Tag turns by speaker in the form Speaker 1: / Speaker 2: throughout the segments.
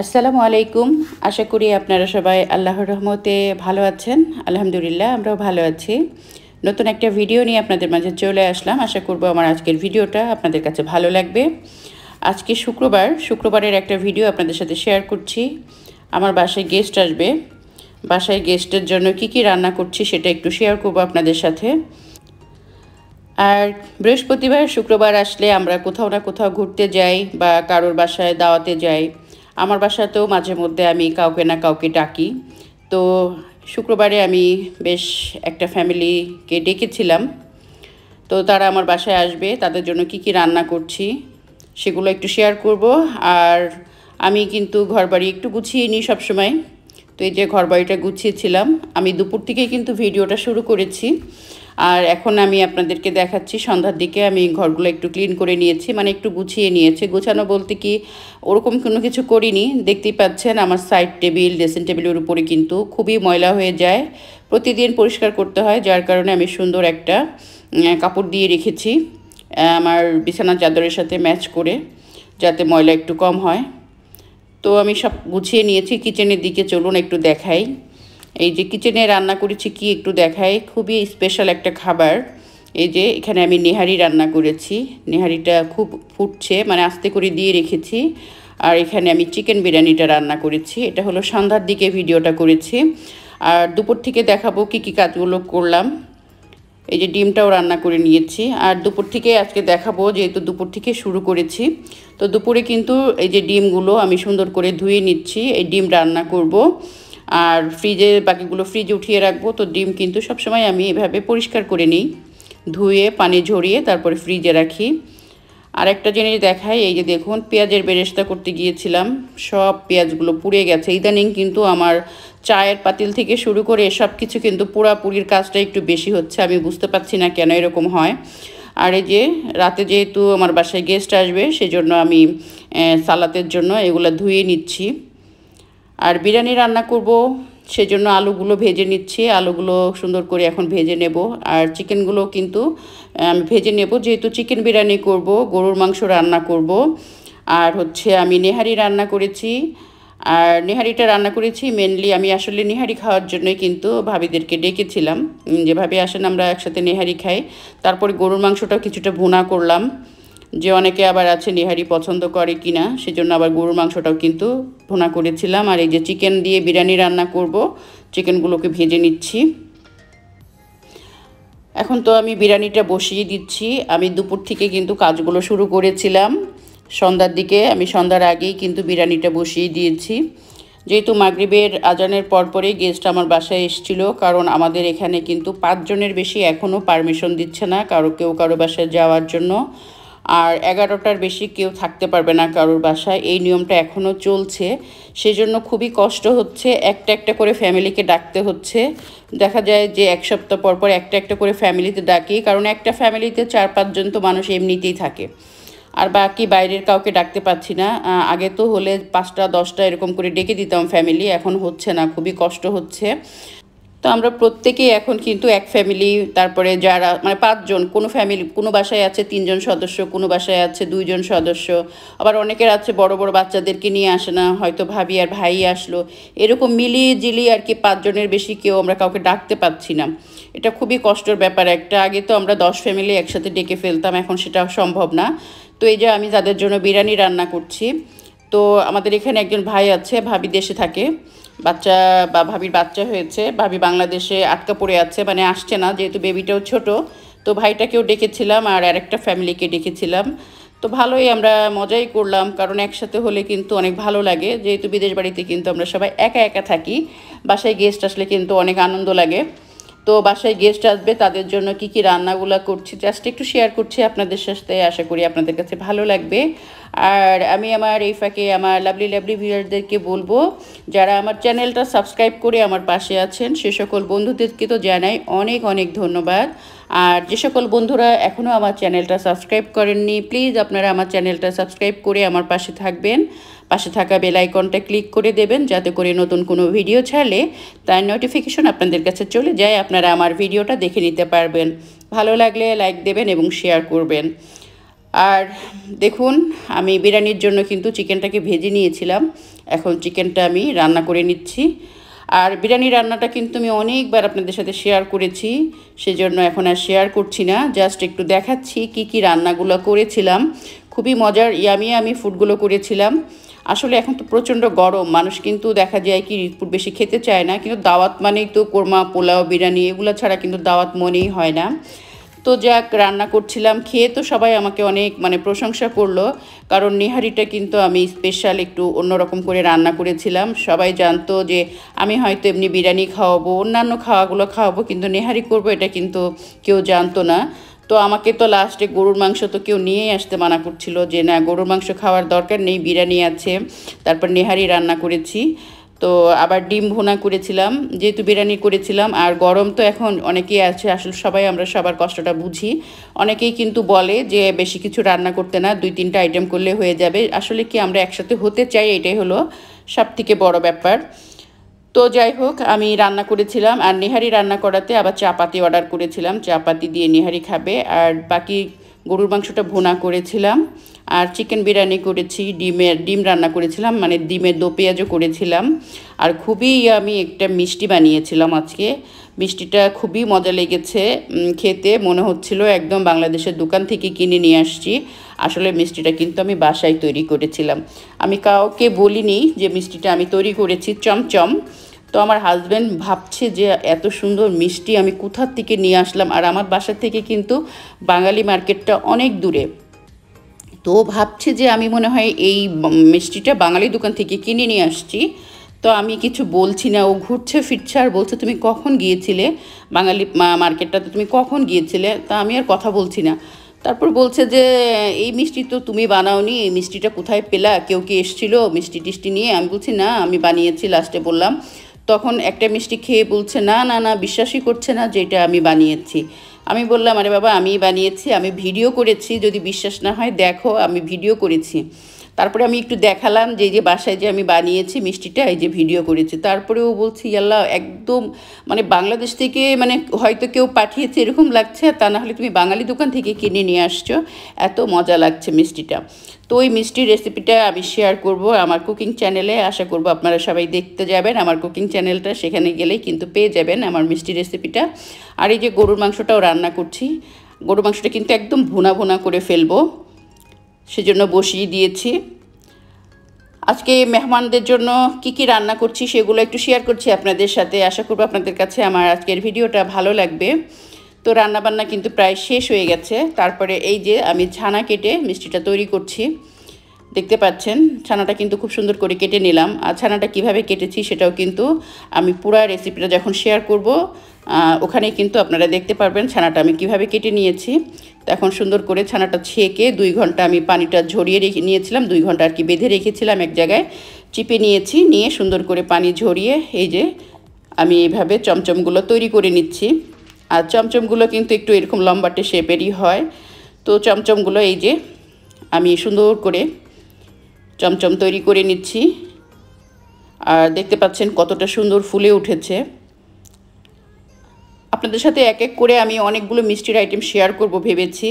Speaker 1: আসসালামু আলাইকুম আশা করি আপনারা সবাই আল্লাহর রহমতে ভালো আছেন আলহামদুলিল্লাহ আমরাও ভালো আছি নতুন একটা ভিডিও নিয়ে আপনাদের মাঝে চলে আসলাম আশা করব আমার আজকের ভিডিওটা আপনাদের কাছে ভালো লাগবে আজকে শুক্রবার শুক্রবারের একটা ভিডিও আপনাদের সাথে শেয়ার করছি আমার বাসায় গেস্ট আসবে বাসায় গেস্টের জন্য কি কি রান্না করছি সেটা একটু শেয়ার করব আপনাদের সাথে আর বৃহস্পতিবার শুক্রবার আসলে আমরা কোথাও না কোথাও ঘুরতে যাই বা কারোর বাসায় দাওয়াতে যাই আমার বাসাতেও মাঝে মধ্যে আমি কাউকে না কাউকে ডাকি তো শুক্রবারে আমি বেশ একটা ফ্যামিলিকে ডেকেছিলাম তো তারা আমার বাসায় আসবে তাদের জন্য কি কি রান্না করছি সেগুলো একটু শেয়ার করব আর আমি কিন্তু ঘরবাড়ি একটু গুছিয়ে নিই সবসময় তো এই যে ঘরবাড়িটা গুছিয়েছিলাম আমি দুপুর থেকেই কিন্তু ভিডিওটা শুরু করেছি আর এখন আমি আপনাদেরকে দেখাচ্ছি সন্ধ্যার দিকে আমি ঘরগুলো একটু ক্লিন করে নিয়েছি মানে একটু গুছিয়ে নিয়েছি গুছানো বলতে কি ওরকম কোনো কিছু করিনি দেখতেই পাচ্ছেন আমার সাইড টেবিল ড্রেসিং টেবিলের উপরে কিন্তু খুবই ময়লা হয়ে যায় প্রতিদিন পরিষ্কার করতে হয় যার কারণে আমি সুন্দর একটা কাপড় দিয়ে রেখেছি আমার বিছানার চাদরের সাথে ম্যাচ করে যাতে ময়লা একটু কম হয় তো আমি সব গুছিয়ে নিয়েছি কিচেনের দিকে চলুন একটু দেখাই এই যে কিচেনে রান্না করেছি কি একটু দেখাই খুবই স্পেশাল একটা খাবার এই যে এখানে আমি নেহারি রান্না করেছি নেহারিটা খুব ফুটছে মানে আস্তে করে দিয়ে রেখেছি আর এখানে আমি চিকেন বিরিয়ানিটা রান্না করেছি এটা হলো সন্ধ্যার দিকে ভিডিওটা করেছি আর দুপুর থেকে দেখাবো কি কি কাজগুলো করলাম এই যে ডিমটাও রান্না করে নিয়েছি আর দুপুর থেকে আজকে দেখাবো যেহেতু দুপুর থেকে শুরু করেছি তো দুপুরে কিন্তু এই যে ডিমগুলো আমি সুন্দর করে ধুয়ে নিচ্ছি এই ডিম রান্না করব আর ফ্রিজে বাকিগুলো ফ্রিজে উঠিয়ে রাখবো তো ডিম কিন্তু সবসময় আমি এভাবে পরিষ্কার করে নিই ধুয়ে পানি ঝরিয়ে তারপরে ফ্রিজে রাখি আর একটা জিনিস দেখাই এই যে দেখুন পেঁয়াজের বেরেস্তা করতে গিয়েছিলাম সব পেঁয়াজগুলো পুড়ে গেছে ইদানিং কিন্তু আমার চায়ের পাতিল থেকে শুরু করে সব কিছু কিন্তু পুরাপুরির কাজটা একটু বেশি হচ্ছে আমি বুঝতে পারছি না কেন এরকম হয় আর এই যে রাতে যেহেতু আমার বাসায় গেস্ট আসবে সেজন্য আমি সালাতের জন্য এগুলো ধুয়ে নিচ্ছি আর বিরিয়ানি রান্না করব সেজন্য আলুগুলো ভেজে নিচ্ছি আলুগুলো সুন্দর করে এখন ভেজে নেব আর চিকেনগুলো কিন্তু আমি ভেজে নেব যেহেতু চিকেন বিরিয়ানি করব গরুর মাংস রান্না করব আর হচ্ছে আমি নেহারি রান্না করেছি আর নেহারিটা রান্না করেছি মেনলি আমি আসলে নেহারি খাওয়ার জন্যই কিন্তু ভাবিদেরকে ডেকেছিলাম যে আসেন আমরা একসাথে নেহারি খাই তারপরে গরুর মাংসটাও কিছুটা ভুনা করলাম যে অনেকে আবার আছে নিহারি পছন্দ করে কি না সেজন্য আবার গরুর মাংসটাও কিন্তু ভোনা করেছিলাম আর এই যে চিকেন দিয়ে বিরিয়ানি রান্না করব চিকেনগুলোকে ভেজে নিচ্ছি এখন তো আমি বিরিয়ানিটা বসিয়ে দিচ্ছি আমি দুপুর থেকে কিন্তু কাজগুলো শুরু করেছিলাম সন্ধ্যার দিকে আমি সন্ধ্যার আগেই কিন্তু বিরিয়ানিটা বসিয়ে দিয়েছি যেহেতু মাগরীবের আজানের পরপরেই গেস্ট আমার বাসায় এসেছিল কারণ আমাদের এখানে কিন্তু পাঁচজনের বেশি এখনও পারমিশন দিচ্ছে না কারো কেউ কারো বাসায় যাওয়ার জন্য আর এগারোটার বেশি কেউ থাকতে পারবে না কারোর বাসায় এই নিয়মটা এখনও চলছে সেজন্য খুবই কষ্ট হচ্ছে একটা একটা করে ফ্যামিলিকে ডাকতে হচ্ছে দেখা যায় যে এক সপ্তাহ পর পর একটা একটা করে ফ্যামিলিতে ডাকি কারণ একটা ফ্যামিলিতে চার পাঁচজন তো মানুষ এমনিতেই থাকে আর বাকি বাইরের কাউকে ডাকতে পাচ্ছি না আগে তো হলে পাঁচটা দশটা এরকম করে ডেকে দিতাম ফ্যামিলি এখন হচ্ছে না খুবই কষ্ট হচ্ছে তো আমরা প্রত্যেকেই এখন কিন্তু এক ফ্যামিলি তারপরে যারা মানে পাঁচজন কোনো ফ্যামিলি কোনো বাসায় আছে তিনজন সদস্য কোনো বাসায় আছে দুইজন সদস্য আবার অনেকের আছে বড় বড় বাচ্চাদেরকে নিয়ে আসে না হয়তো ভাবি আর ভাই আসলো এরকম মিলিয়ে জিলিয়ে আর কি পাঁচজনের বেশি কেউ আমরা কাউকে ডাকতে পাচ্ছি না এটা খুবই কষ্টের ব্যাপার একটা আগে তো আমরা দশ ফ্যামিলি একসাথে ডেকে ফেলতাম এখন সেটা সম্ভব না তো এই যে আমি তাদের জন্য বিরিয়ানি রান্না করছি তো আমাদের এখানে একজন ভাই আছে ভাবি দেশে থাকে বাচ্চা বা ভাবির বাচ্চা হয়েছে ভাবি বাংলাদেশে আটকা পড়ে আছে মানে আসছে না যেহেতু বেবিটাও ছোট তো ভাইটাকেও ডেকেছিলাম আর আরেকটা ফ্যামিলিকে ডেকেছিলাম তো ভালোই আমরা মজাই করলাম কারণ একসাথে হলে কিন্তু অনেক ভালো লাগে যেহেতু বিদেশ বাড়িতে কিন্তু আমরা সবাই একা একা থাকি বাসায় গেস্ট আসলে কিন্তু অনেক আনন্দ লাগে তো বাসায় গেস্ট আসবে তাদের জন্য কি কি রান্নাগুলো করছি জাস্ট একটু শেয়ার করছি আপনাদের সাথে আশা করি আপনাদের কাছে ভালো লাগবে আর আমি আমার এই ফাঁকে আমার লাভলি লাভলি ভিউয়ারদেরকে বলবো যারা আমার চ্যানেলটা সাবস্ক্রাইব করে আমার পাশে আছেন সে সকল বন্ধুদেরকে তো জানাই অনেক অনেক ধন্যবাদ আর যে সকল বন্ধুরা এখনও আমার চ্যানেলটা সাবস্ক্রাইব করেননি প্লিজ আপনারা আমার চ্যানেলটা সাবস্ক্রাইব করে আমার পাশে থাকবেন পাশে থাকা বেলাইকনটা ক্লিক করে দেবেন যাতে করে নতুন কোনো ভিডিও ছাড়লে তার নোটিফিকেশন আপনাদের কাছে চলে যায় আপনারা আমার ভিডিওটা দেখে নিতে পারবেন ভালো লাগলে লাইক দেবেন এবং শেয়ার করবেন আর দেখুন আমি বিরিয়ানির জন্য কিন্তু চিকেনটাকে ভেজে নিয়েছিলাম এখন চিকেনটা আমি রান্না করে নিচ্ছি আর বিরিয়ানি রান্নাটা কিন্তু আমি অনেকবার আপনাদের সাথে শেয়ার করেছি সেজন্য এখন আর শেয়ার করছি না জাস্ট একটু দেখাচ্ছি কি কি রান্নাগুলো করেছিলাম খুবই মজার ইয়ামি আমি ফুডগুলো করেছিলাম আসলে এখন তো প্রচণ্ড গরম মানুষ কিন্তু দেখা যায় কি ফুড বেশি খেতে চায় না কিন্তু দাওয়াত মানেই তো কোরমা পোলাও বিরিয়ানি এগুলো ছাড়া কিন্তু দাওয়াত মনেই হয় না তো যাক রান্না করছিলাম খেয়ে তো সবাই আমাকে অনেক মানে প্রশংসা করলো কারণ নিহারিটা কিন্তু আমি স্পেশাল একটু অন্যরকম করে রান্না করেছিলাম সবাই জানতো যে আমি হয়তো এমনি বিরিয়ানি খাওয়াবো অন্যান্য খাওয়াগুলো খাওয়াবো কিন্তু নেহারি করবো এটা কিন্তু কেউ জানতো না তো আমাকে তো লাস্টে গরুর মাংস তো কেউ নিয়েই আসতে মানা করছিল যে না গরুর মাংস খাওয়ার দরকার নেই বিরিয়ানি আছে তারপর নেহারি রান্না করেছি তো আবার ডিম ভুনা করেছিলাম যেহেতু বিরিয়ানি করেছিলাম আর গরম তো এখন অনেকেই আছে আসলে সবাই আমরা সবার কষ্টটা বুঝি অনেকেই কিন্তু বলে যে বেশি কিছু রান্না করতে না দুই তিনটা আইটেম করলে হয়ে যাবে আসলে কি আমরা একসাথে হতে চাই এটাই হলো সব থেকে বড়ো ব্যাপার তো যাই হোক আমি রান্না করেছিলাম আর নেহারি রান্না করাতে আবার চাপাতি অর্ডার করেছিলাম চাপাতি দিয়ে নেহারি খাবে আর বাকি গরুর মাংসটা ভোনা করেছিলাম আর চিকেন বিরিয়ানি করেছি ডিমের ডিম রান্না করেছিলাম মানে ডিমের দো পেঁয়াজও করেছিলাম আর খুবই আমি একটা মিষ্টি বানিয়েছিলাম আজকে মিষ্টিটা খুবই মজা লেগেছে খেতে মনে হচ্ছিল একদম বাংলাদেশের দোকান থেকে কিনে নিয়ে আসছি আসলে মিষ্টিটা কিন্তু আমি বাসায় তৈরি করেছিলাম আমি কাউকে বলিনি যে মিষ্টিটা আমি তৈরি করেছি চমচম তো আমার হাজব্যান্ড ভাবছে যে এত সুন্দর মিষ্টি আমি কোথার থেকে নিয়ে আসলাম আর আমার বাসা থেকে কিন্তু বাঙালি মার্কেটটা অনেক দূরে তো ভাবছে যে আমি মনে হয় এই মিষ্টিটা বাঙালি দোকান থেকে কিনে নিয়ে আসছি তো আমি কিছু বলছি না ও ঘুরছে ফিরছে আর বলছে তুমি কখন গিয়েছিলে বাঙালি মার্কেটটাতে তুমি কখন গিয়েছিলে তা আমি আর কথা বলছি না তারপর বলছে যে এই মিষ্টি তো তুমি বানাওনি এই মিষ্টিটা কোথায় পেলা কেউ কি এসছিলো মিষ্টি টিষ্টি নিয়ে আমি বলছি না আমি বানিয়েছি লাস্টে বললাম তখন একটা মিষ্টি খেয়ে বলছে না না না বিশ্বাসই করছে না যে এটা আমি বানিয়েছি আমি বললাম আরে বাবা আমি বানিয়েছি আমি ভিডিও করেছি যদি বিশ্বাস না হয় দেখো আমি ভিডিও করেছি তারপরে আমি একটু দেখালাম যে যে বাসায় যে আমি বানিয়েছি মিষ্টিটা এই যে ভিডিও করেছি তারপরেও বলছি আল্লাহ একদম মানে বাংলাদেশ থেকে মানে হয়তো কেউ পাঠিয়েছে এরকম লাগছে তা না হলে তুমি বাঙালি দোকান থেকে কিনে নিয়ে আসছো এত মজা লাগছে মিষ্টিটা তো ওই মিষ্টির রেসিপিটা আমি শেয়ার করব আমার কুকিং চ্যানেলে আশা করব আপনারা সবাই দেখতে যাবেন আমার কুকিং চ্যানেলটা সেখানে গেলেই কিন্তু পেয়ে যাবেন আমার মিষ্টির রেসিপিটা আর এই যে গরুর মাংসটাও রান্না করছি গরুর মাংসটা কিন্তু একদম ভুনা ভুনা করে ফেলবো সেজন্য বসিয়ে দিয়েছি আজকে মেহমানদের জন্য কি কি রান্না করছি সেগুলো একটু শেয়ার করছি আপনাদের সাথে আশা করব আপনাদের কাছে আমার আজকের ভিডিওটা ভালো লাগবে তো রান্নাবান্না কিন্তু প্রায় শেষ হয়ে গেছে তারপরে এই যে আমি ছানা কেটে মিষ্টিটা তৈরি করছি দেখতে পাচ্ছেন ছানাটা কিন্তু খুব সুন্দর করে কেটে নিলাম আর ছানাটা কিভাবে কেটেছি সেটাও কিন্তু আমি পুরো রেসিপিটা যখন শেয়ার করব ওখানে কিন্তু আপনারা দেখতে পারবেন ছানাটা আমি কিভাবে কেটে নিয়েছি এখন সুন্দর করে ছানাটা ছেঁকে দুই ঘন্টা আমি পানিটা ঝরিয়ে রেখে নিয়েছিলাম দুই ঘন্টা আর কি বেঁধে রেখেছিলাম এক জায়গায় চিপে নিয়েছি নিয়ে সুন্দর করে পানি ঝরিয়ে এই যে আমি এইভাবে চমচমগুলো তৈরি করে নিচ্ছি আর চমচমগুলো কিন্তু একটু এরকম লম্বাটে শেপেরই হয় তো চমচমগুলো এই যে আমি সুন্দর করে চমচম তৈরি করে নিচ্ছি আর দেখতে পাচ্ছেন কতটা সুন্দর ফুলে উঠেছে আপনাদের সাথে এক এক করে আমি অনেকগুলো মিষ্টির আইটেম শেয়ার করব ভেবেছি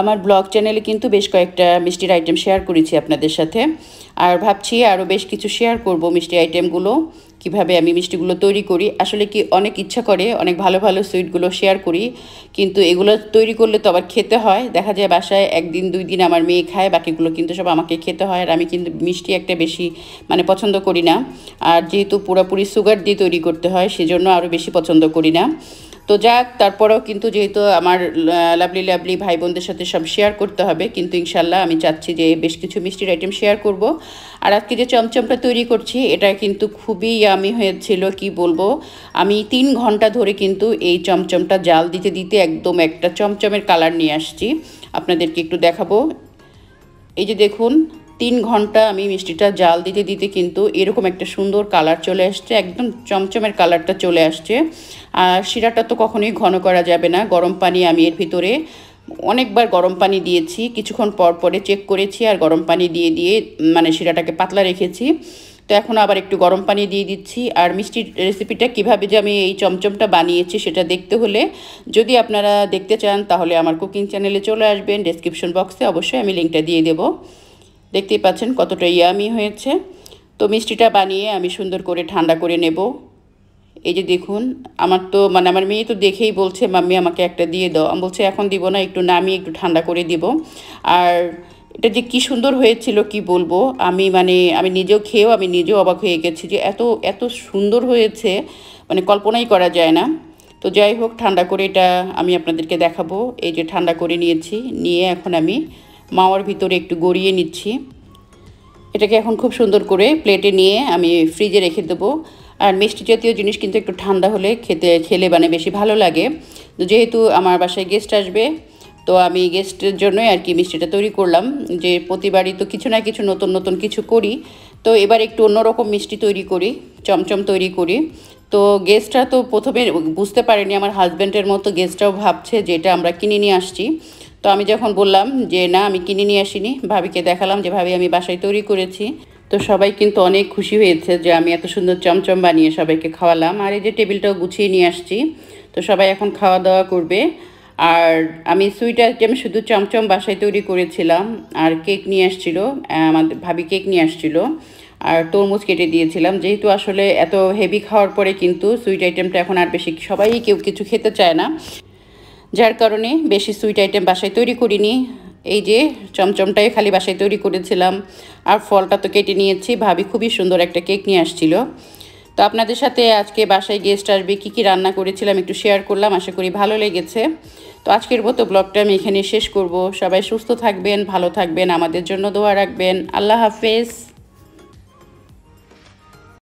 Speaker 1: আমার ব্লগ চ্যানেলে কিন্তু বেশ কয়েকটা মিষ্টির আইটেম শেয়ার করেছি আপনাদের সাথে আর ভাবছি আরও বেশ কিছু শেয়ার করব মিষ্টি আইটেমগুলো কিভাবে আমি মিষ্টিগুলো তৈরি করি আসলে কি অনেক ইচ্ছা করে অনেক ভালো ভালো সুইটগুলো শেয়ার করি কিন্তু এগুলো তৈরি করলে তো আবার খেতে হয় দেখা যায় বাসায় একদিন দুই দিন আমার মেয়ে খায় বাকিগুলো কিন্তু সব আমাকে খেতে হয় আর আমি কিন্তু মিষ্টি একটা বেশি মানে পছন্দ করি না আর যেহেতু পুরোপুরি সুগার দিয়ে তৈরি করতে হয় সেজন্য আরও বেশি পছন্দ করি না তো যাক তারপরেও কিন্তু যেহেতু আমার লাভলি লাভলি ভাই বোনদের সাথে সব শেয়ার করতে হবে কিন্তু ইনশাল্লাহ আমি চাচ্ছি যে বেশ কিছু মিষ্টির আইটেম শেয়ার করব আর আজকে যে চমচমটা তৈরি করছি এটা কিন্তু খুবই আমি হয়েছিল কি বলবো আমি তিন ঘন্টা ধরে কিন্তু এই চমচমটা জাল দিতে দিতে একদম একটা চমচমের কালার নিয়ে আসছি আপনাদেরকে একটু দেখাবো এই যে দেখুন তিন ঘন্টা আমি মিষ্টিটা জাল দিতে দিতে কিন্তু এরকম একটা সুন্দর কালার চলে আসছে একদম চমচমের কালারটা চলে আসছে আর শিরাটা তো কখনোই ঘন করা যাবে না গরম পানি আমি এর ভিতরে অনেকবার গরম পানি দিয়েছি কিছুক্ষণ পর পরে চেক করেছি আর গরম পানি দিয়ে দিয়ে মানে শিরাটাকে পাতলা রেখেছি তো এখন আবার একটু গরম পানি দিয়ে দিচ্ছি আর মিষ্টির রেসিপিটা কিভাবে যে আমি এই চমচমটা বানিয়েছি সেটা দেখতে হলে যদি আপনারা দেখতে চান তাহলে আমার কুকিং চ্যানেলে চলে আসবেন ডেসক্রিপশন বক্সে অবশ্যই আমি লিঙ্কটা দিয়ে দেবো দেখতেই পাচ্ছেন কতটা ইয়ামি হয়েছে তো মিষ্টিটা বানিয়ে আমি সুন্দর করে ঠান্ডা করে নেব এই যে দেখুন আমার তো মানে আমার মেয়ে তো দেখেই বলছে মাম্মি আমাকে একটা দিয়ে দাও আমি বলছে এখন দিব না একটু নামিয়ে একটু ঠান্ডা করে দিব আর এটা যে কি সুন্দর হয়েছিল কি বলবো আমি মানে আমি নিজেও খেয়েও আমি নিজেও অবাক হয়ে গেছি যে এত এত সুন্দর হয়েছে মানে কল্পনাই করা যায় না তো যাই হোক ঠান্ডা করে এটা আমি আপনাদেরকে দেখাবো এই যে ঠান্ডা করে নিয়েছি নিয়ে এখন আমি মাওয়ার ভিতরে একটু গড়িয়ে নিচ্ছি এটাকে এখন খুব সুন্দর করে প্লেটে নিয়ে আমি ফ্রিজে রেখে দেবো আর মিষ্টি জাতীয় জিনিস কিন্তু একটু ঠান্ডা হলে খেতে খেলে মানে বেশি ভালো লাগে যেহেতু আমার বাসায় গেস্ট আসবে তো আমি গেস্টের জন্যই আর কি মিষ্টিটা তৈরি করলাম যে প্রতিবারই তো কিছু না কিছু নতুন নতুন কিছু করি তো এবার একটু অন্যরকম মিষ্টি তৈরি করি চমচম তৈরি করি তো গেস্টরা তো প্রথমে বুঝতে পারেনি আমার হাজব্যান্ডের মতো গেস্টরাও ভাবছে যে এটা আমরা কিনে নিয়ে আসছি তো আমি যখন বললাম যে না আমি কিনে নিয়ে আসিনি ভাবিকে দেখালাম যে ভাবি আমি বাসায় তৈরি করেছি তো সবাই কিন্তু অনেক খুশি হয়েছে যে আমি এত সুন্দর চমচম বানিয়ে সবাইকে খাওয়ালাম আর এই যে টেবিলটাও গুছিয়ে নিয়ে আসছি তো সবাই এখন খাওয়া দাওয়া করবে আর আমি সুইট আমি শুধু চমচম বাসায় তৈরি করেছিলাম আর কেক নিয়ে আসছিল আমাদের ভাবি কেক নিয়ে আসছিল আর তরমুজ কেটে দিয়েছিলাম যেহেতু আসলে এত হেভি খাওয়ার পরে কিন্তু সুইট আইটেমটা এখন আর বেশি সবাই কেউ কিছু খেতে চায় না যার কারণে বেশি সুইট আইটেম বাসায় তৈরি করিনি এই যে চমচমটাই খালি বাসায় তৈরি করেছিলাম আর ফলটা তো কেটে নিয়েছি ভাবি খুবই সুন্দর একটা কেক নিয়ে আসছিল তো আপনাদের সাথে আজকে বাসায় গেস্ট আসবে কী কী রান্না করেছিলাম একটু শেয়ার করলাম আশা করি ভালো লেগেছে তো আজকের মতো ব্লগটা আমি এখানে শেষ করব সবাই সুস্থ থাকবেন ভালো থাকবেন আমাদের জন্য দোয়া রাখবেন আল্লাহ হাফেজ